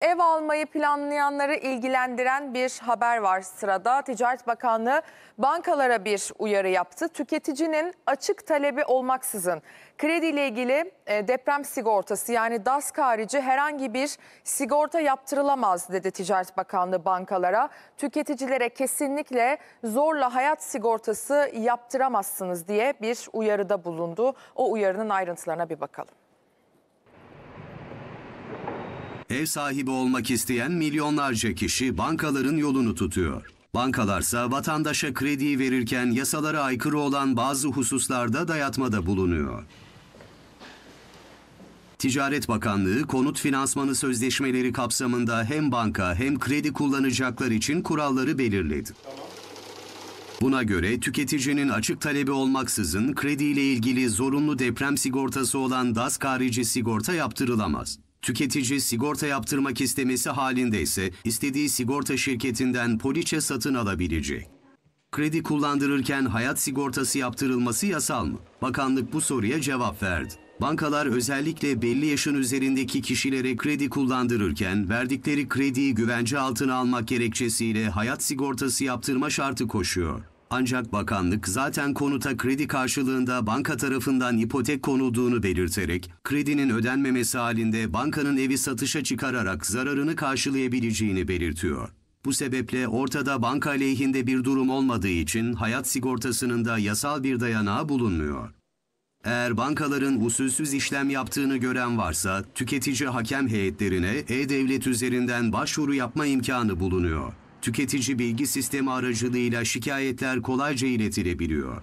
Ev almayı planlayanları ilgilendiren bir haber var sırada. Ticaret Bakanlığı bankalara bir uyarı yaptı. Tüketicinin açık talebi olmaksızın krediyle ilgili e, deprem sigortası yani DASK harici herhangi bir sigorta yaptırılamaz dedi Ticaret Bakanlığı bankalara. Tüketicilere kesinlikle zorla hayat sigortası yaptıramazsınız diye bir uyarıda bulundu. O uyarının ayrıntılarına bir bakalım. Ev sahibi olmak isteyen milyonlarca kişi bankaların yolunu tutuyor. Bankalarsa vatandaşa kredi verirken yasalara aykırı olan bazı hususlarda dayatmada bulunuyor. Ticaret Bakanlığı konut finansmanı sözleşmeleri kapsamında hem banka hem kredi kullanacaklar için kuralları belirledi. Buna göre tüketicinin açık talebi olmaksızın krediyle ilgili zorunlu deprem sigortası olan DAS harici sigorta yaptırılamaz. Tüketici sigorta yaptırmak istemesi halinde ise istediği sigorta şirketinden poliçe satın alabilecek. Kredi kullandırırken hayat sigortası yaptırılması yasal mı? Bakanlık bu soruya cevap verdi. Bankalar özellikle belli yaşın üzerindeki kişilere kredi kullandırırken verdikleri krediyi güvence altına almak gerekçesiyle hayat sigortası yaptırma şartı koşuyor. Ancak bakanlık zaten konuta kredi karşılığında banka tarafından ipotek konulduğunu belirterek, kredinin ödenmemesi halinde bankanın evi satışa çıkararak zararını karşılayabileceğini belirtiyor. Bu sebeple ortada banka lehinde bir durum olmadığı için hayat sigortasının da yasal bir dayanağı bulunmuyor. Eğer bankaların usulsüz işlem yaptığını gören varsa tüketici hakem heyetlerine e-devlet üzerinden başvuru yapma imkanı bulunuyor. Tüketici bilgi sistemi aracılığıyla şikayetler kolayca iletilebiliyor.